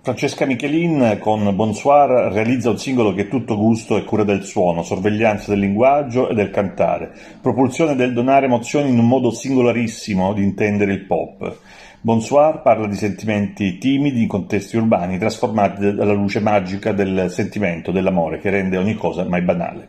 Francesca Michelin con Bonsoir realizza un singolo che è tutto gusto e cura del suono, sorveglianza del linguaggio e del cantare, propulsione del donare emozioni in un modo singolarissimo di intendere il pop. Bonsoir parla di sentimenti timidi in contesti urbani, trasformati dalla luce magica del sentimento, dell'amore, che rende ogni cosa mai banale.